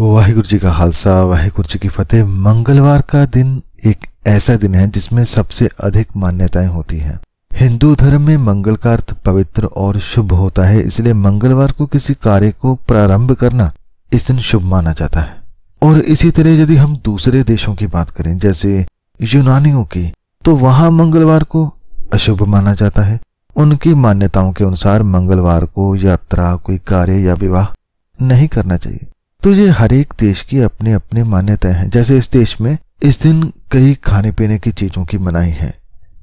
वाहिगुरु जी का खालसा वाहिगुरु जी की फतेह मंगलवार का दिन एक ऐसा दिन है जिसमें सबसे अधिक मान्यताएं होती हैं हिंदू धर्म में मंगल का अर्थ पवित्र और शुभ होता है इसलिए मंगलवार को किसी कार्य को प्रारंभ करना इस दिन शुभ माना जाता है और इसी तरह यदि हम दूसरे देशों की बात करें जैसे यूनानियों की तो वहां मंगलवार को अशुभ माना जाता है उनकी मान्यताओं के अनुसार मंगलवार को यात्रा कोई कार्य या विवाह नहीं करना चाहिए तो ये हर एक देश की अपने अपने मान्यताएं हैं जैसे इस देश में इस दिन कई खाने पीने की चीजों की मनाही है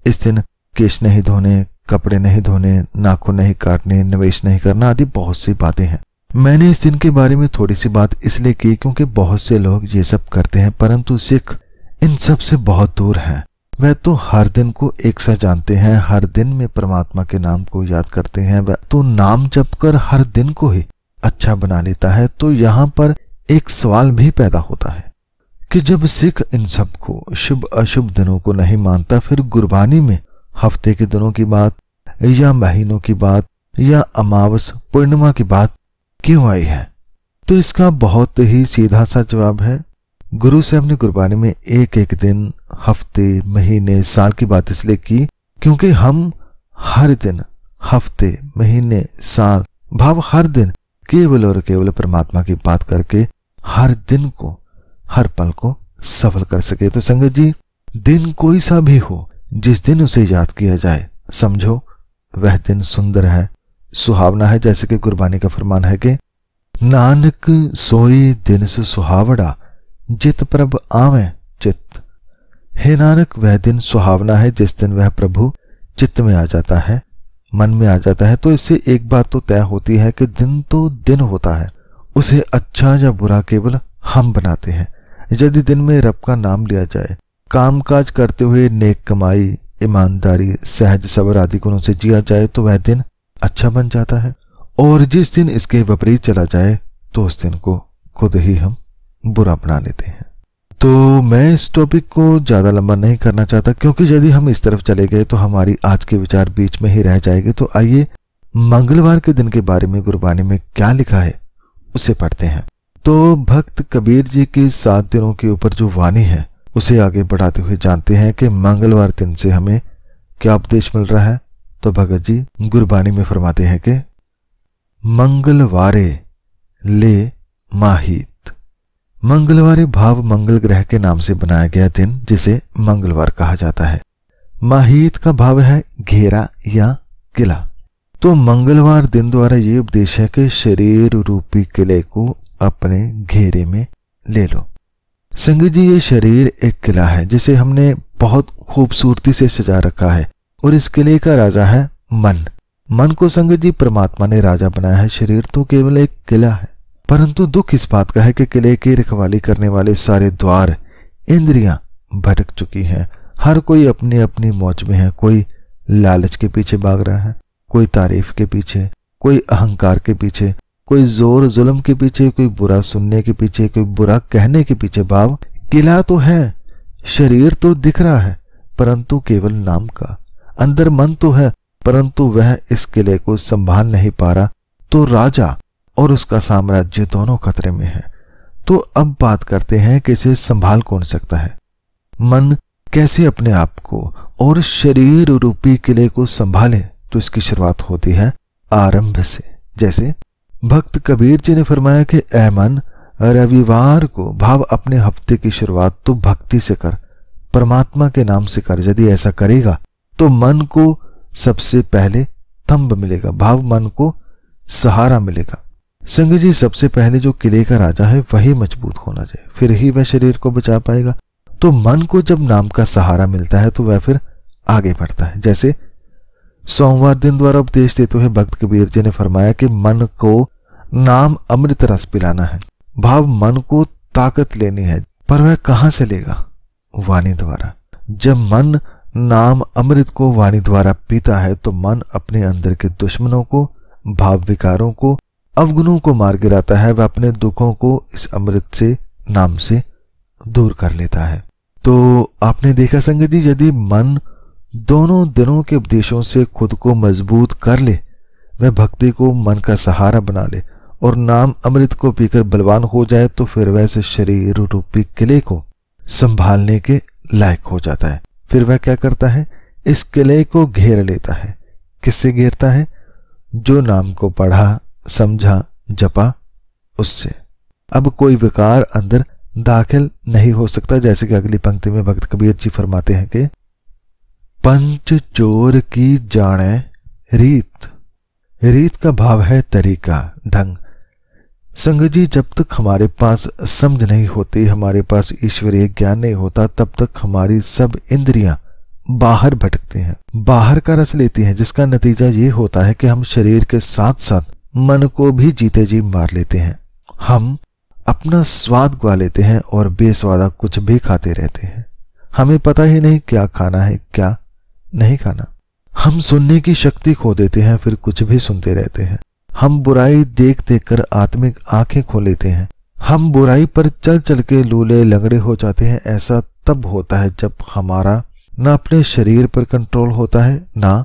इस दिन केश नहीं धोने कपड़े नहीं धोने नाखून नहीं काटने निवेश नहीं करना आदि बहुत सी बातें हैं मैंने इस दिन के बारे में थोड़ी सी बात इसलिए की क्योंकि बहुत से लोग ये सब करते हैं परंतु सिख इन सब से बहुत दूर हैं वह तो हर दिन को एक सा जानते हैं हर दिन में परमात्मा के नाम को याद करते हैं वह तो नाम जप कर हर दिन को ही अच्छा बना लेता है तो यहां पर एक सवाल भी पैदा होता है कि जब सिख इन सब को शुभ अशुभ दिनों को नहीं मानता फिर गुरबानी में हफ्ते के दिनों की बात या महीनों की बात या अमावस पूर्णिमा की बात क्यों आई है तो इसका बहुत ही सीधा सा जवाब है गुरु साहब ने गुरबानी में एक एक दिन हफ्ते महीने साल की बात इसलिए की क्योंकि हम हर दिन हफ्ते महीने साल भाव हर दिन केवल और केवल परमात्मा की बात करके हर दिन को हर पल को सफल कर सके तो संगत जी दिन कोई सा भी हो जिस दिन उसे याद किया जाए समझो वह दिन सुंदर है सुहावना है जैसे कि कुर्बानी का फरमान है कि नानक सोई दिन से सुहावड़ा जित प्रभ आवे चित्त हे नानक वह दिन सुहावना है जिस दिन वह प्रभु चित्त में आ जाता है मन में आ जाता है तो इससे एक बात तो तय होती है कि दिन तो दिन होता है उसे अच्छा या बुरा केवल हम बनाते हैं यदि दिन में रब का नाम लिया जाए कामकाज करते हुए नेक कमाई ईमानदारी सहज सबर आदि गुणों से जिया जाए तो वह दिन अच्छा बन जाता है और जिस दिन इसके विपरीत चला जाए तो उस दिन को खुद ही हम बुरा बना लेते हैं तो मैं इस टॉपिक को ज़्यादा लंबा नहीं करना चाहता क्योंकि यदि हम इस तरफ चले गए तो हमारी आज के विचार बीच में ही रह जाएंगे तो आइए मंगलवार के दिन के बारे में गुरबाणी में क्या लिखा है उसे पढ़ते हैं तो भक्त कबीर जी के सात दिनों के ऊपर जो वाणी है उसे आगे बढ़ाते हुए जानते हैं कि मंगलवार दिन से हमें क्या उपदेश मिल रहा है तो भगत जी गुरबाणी में फरमाते हैं कि मंगलवारे ले माहित मंगलवार भाव मंगल ग्रह के नाम से बनाया गया दिन जिसे मंगलवार कहा जाता है माहित का भाव है घेरा या किला तो मंगलवार दिन द्वारा ये उपदेश है कि शरीर रूपी किले को अपने घेरे में ले लो संगीत जी ये शरीर एक किला है जिसे हमने बहुत खूबसूरती से सजा रखा है और इस किले का राजा है मन मन को संगत जी परमात्मा ने राजा बनाया है शरीर तो केवल एक किला है परंतु दुख इस बात का है कि किले की रखवाली करने वाले सारे द्वार इंद्रियां भटक चुकी हैं हर कोई अपनी अपनी मौज में है कोई लालच के पीछे भाग रहा है कोई तारीफ के पीछे कोई अहंकार के पीछे कोई जोर जुल्म के पीछे कोई बुरा सुनने के पीछे कोई बुरा कहने के पीछे भाव किला तो है शरीर तो दिख रहा है परंतु केवल नाम का अंदर मन तो है परंतु वह इस किले को संभाल नहीं पा रहा तो राजा और उसका साम्राज्य दोनों खतरे में है तो अब बात करते हैं कि इसे संभाल कौन सकता है मन कैसे अपने आप को और शरीर रूपी किले को संभाले तो इसकी शुरुआत होती है आरंभ से जैसे भक्त कबीर जी ने फरमाया कि ए मन रविवार को भाव अपने हफ्ते की शुरुआत तो भक्ति से कर परमात्मा के नाम से कर यदि ऐसा करेगा तो मन को सबसे पहले थंब मिलेगा भाव मन को सहारा मिलेगा सिंह जी सबसे पहले जो किले का राजा है वही मजबूत होना चाहिए फिर ही वह शरीर को बचा पाएगा तो मन को जब नाम का सहारा मिलता है तो वह फिर आगे बढ़ता है जैसे सोमवार दिन द्वारा उपदेश देते हुए भक्त कबीर जी ने फरमाया कि मन को नाम अमृत रस पिलाना है भाव मन को ताकत लेनी है पर वह कहां से लेगा वाणी द्वारा जब मन नाम अमृत को वाणी द्वारा पीता है तो मन अपने अंदर के दुश्मनों को भाव विकारों को अवगुणों को मार गिराता है वह अपने दुखों को इस अमृत से नाम से दूर कर लेता है तो आपने देखा संगत जी यदि मन दोनों दिनों के उपदेशों से खुद को मजबूत कर ले वह भक्ति को मन का सहारा बना ले और नाम अमृत को पीकर बलवान हो जाए तो फिर वह से शरीर रूपी किले को संभालने के लायक हो जाता है फिर वह क्या करता है इस किले को घेर लेता है किससे घेरता है जो नाम को पढ़ा समझा जपा उससे अब कोई विकार अंदर दाखिल नहीं हो सकता जैसे कि अगली पंक्ति में भक्त कबीर जी फरमाते हैं कि पंच चोर की जाने रीत रीत का भाव है तरीका ढंग संग जी जब तक हमारे पास समझ नहीं होती हमारे पास ईश्वरीय ज्ञान नहीं होता तब तक हमारी सब इंद्रियां बाहर भटकती हैं बाहर का रस लेती हैं जिसका नतीजा ये होता है कि हम शरीर के साथ साथ मन को भी जीते जी मार लेते हैं हम अपना स्वाद गवा लेते हैं और बेस्वादा कुछ भी खाते रहते हैं हमें पता ही नहीं क्या खाना है क्या नहीं खाना हम सुनने की शक्ति खो देते हैं फिर कुछ भी सुनते रहते हैं हम बुराई देख देख कर आत्मिक आंखें खो लेते हैं हम बुराई पर चल चल के लूले लंगड़े हो जाते हैं ऐसा तब होता है जब हमारा ना अपने शरीर पर कंट्रोल होता है ना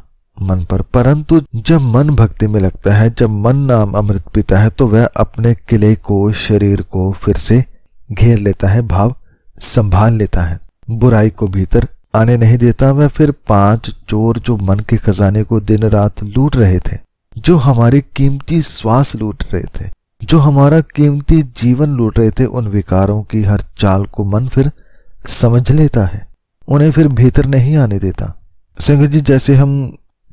मन पर परंतु जब मन भक्ति में लगता है जब मन नाम अमृत पीता है तो वह अपने किले को शरीर को फिर से घेर लेता है भाव संभाल लेता है बुराई को भीतर आने नहीं देता वह फिर पांच चोर जो मन के खजाने को दिन रात लूट रहे थे जो हमारी कीमती श्वास लूट रहे थे जो हमारा कीमती जीवन लूट रहे थे उन विकारों की हर चाल को मन फिर समझ लेता है उन्हें फिर भीतर नहीं आने देता सिंह जी जैसे हम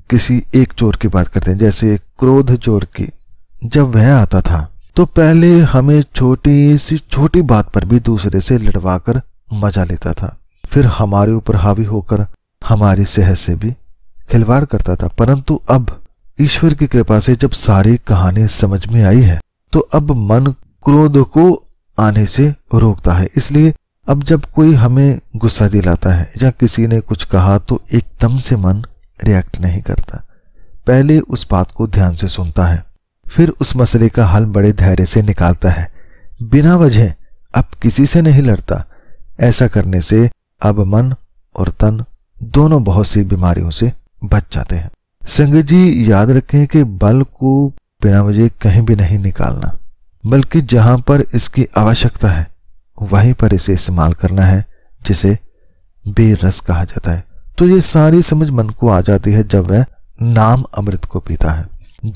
किसी एक चोर की बात करते हैं जैसे क्रोध चोर की जब वह आता था तो पहले हमें छोटी सी छोटी बात पर भी दूसरे से लड़वा कर मजा लेता था फिर हमारे ऊपर हावी होकर हमारी सेहत से भी खिलवाड़ करता था परंतु अब ईश्वर की कृपा से जब सारी कहानी समझ में आई है तो अब मन क्रोध को आने से रोकता है इसलिए अब जब कोई हमें गुस्सा दिलाता है या किसी ने कुछ कहा तो एकदम से मन रिएक्ट नहीं करता पहले उस बात को ध्यान से सुनता है फिर उस मसले का हल बड़े धैर्य से निकालता है बिना वजह अब किसी से नहीं लड़ता ऐसा करने से अब मन और तन दोनों बहुत सी बीमारियों से बच जाते हैं संगत जी याद रखें कि बल को बिना वजह कहीं भी नहीं निकालना बल्कि जहां पर इसकी आवश्यकता है वहीं पर इसे इस्तेमाल करना है जिसे बेरस कहा जाता है तो ये सारी समझ मन को आ जाती है जब वह नाम अमृत को पीता है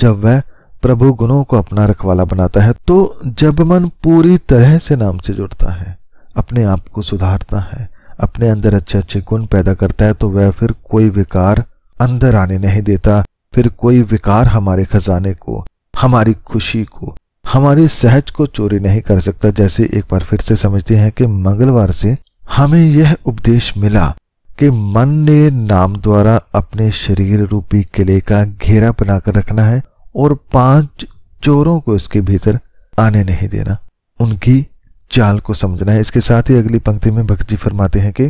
जब वह प्रभु गुणों को अपना रखवाला बनाता है तो जब मन पूरी तरह से नाम से जुड़ता है अपने आप को सुधारता है अपने अंदर अच्छे अच्छे गुण पैदा करता है तो वह फिर कोई विकार अंदर आने नहीं देता फिर कोई विकार हमारे खजाने को हमारी खुशी को हमारी सहज को चोरी नहीं कर सकता जैसे एक बार फिर से समझते हैं कि मंगलवार से हमें यह उपदेश मिला कि मन ने नाम द्वारा अपने शरीर रूपी किले का घेरा बनाकर रखना है और पांच चोरों को इसके भीतर आने नहीं देना उनकी चाल को समझना है इसके साथ ही अगली पंक्ति में भक्त जी फरमाते हैं कि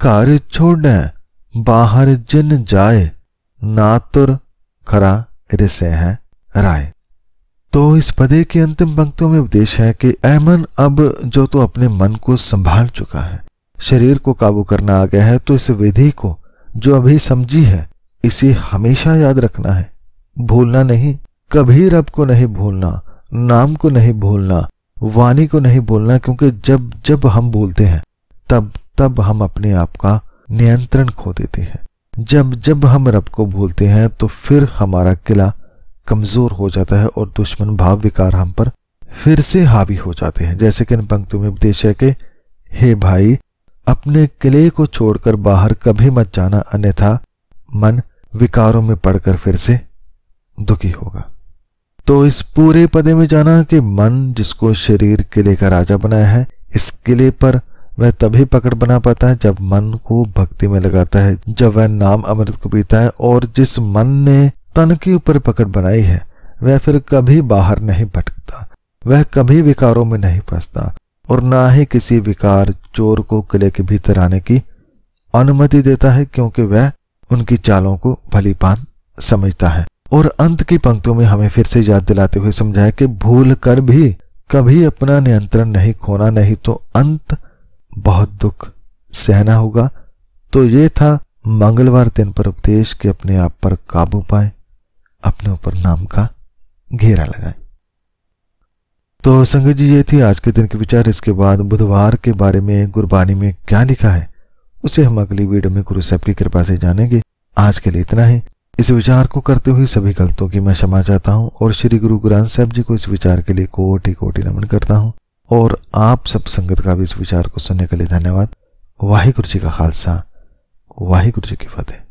कार्य छोड़ बाहर जिन जाए नातुर खरा रिसे हैं राय तो इस पदे की अंतिम पंक्तियों में उपदेश है कि अहमन अब जो तो अपने मन को संभाल चुका है शरीर को काबू करना आ गया है तो इस विधि को जो अभी समझी है इसे हमेशा याद रखना है भूलना नहीं कभी रब को नहीं भूलना नाम को नहीं भूलना वाणी को नहीं भूलना क्योंकि जब जब हम बोलते हैं तब तब हम अपने आप का नियंत्रण खो देते हैं जब जब हम रब को भूलते हैं तो फिर हमारा किला कमजोर हो जाता है और दुश्मन भाव विकार हम पर फिर से हावी हो जाते हैं जैसे कि इन पंक्तियों में उपदेश है कि हे भाई अपने किले को छोड़कर बाहर कभी मत जाना अन्यथा मन विकारों में पड़कर फिर से दुखी होगा तो इस पूरे पदे में जाना कि मन जिसको शरीर किले का राजा बनाया है इस किले पर वह तभी पकड़ बना पाता है जब मन को भक्ति में लगाता है जब वह नाम अमृत को पीता है और जिस मन ने तन के ऊपर पकड़ बनाई है वह फिर कभी बाहर नहीं भटकता वह कभी विकारों में नहीं फंसता और ना ही किसी विकार चोर को किले के भीतर आने की अनुमति देता है क्योंकि वह उनकी चालों को भली समझता है और अंत की पंक्तियों में हमें फिर से याद दिलाते हुए समझाया कि भूल कर भी कभी अपना नियंत्रण नहीं खोना नहीं तो अंत बहुत दुख सहना होगा तो ये था मंगलवार दिन पर उपदेश के अपने आप पर काबू पाए अपने ऊपर नाम का घेरा लगाएं तो संगत जी ये थी आज के दिन के विचार इसके बाद बुधवार के बारे में गुरबानी में क्या लिखा है उसे हम अगली वीडियो में गुरु साहब की कृपा से जानेंगे आज के लिए इतना ही इस विचार को करते हुए सभी गलतों की मैं क्षमा चाहता हूँ और श्री गुरु ग्रंथ साहब जी को इस विचार के लिए कोटि कोटि नमन करता हूँ और आप सब संगत का भी इस विचार को सुनने के लिए धन्यवाद वाहिगुरु जी का खालसा वाहिगुरु जी की फतेह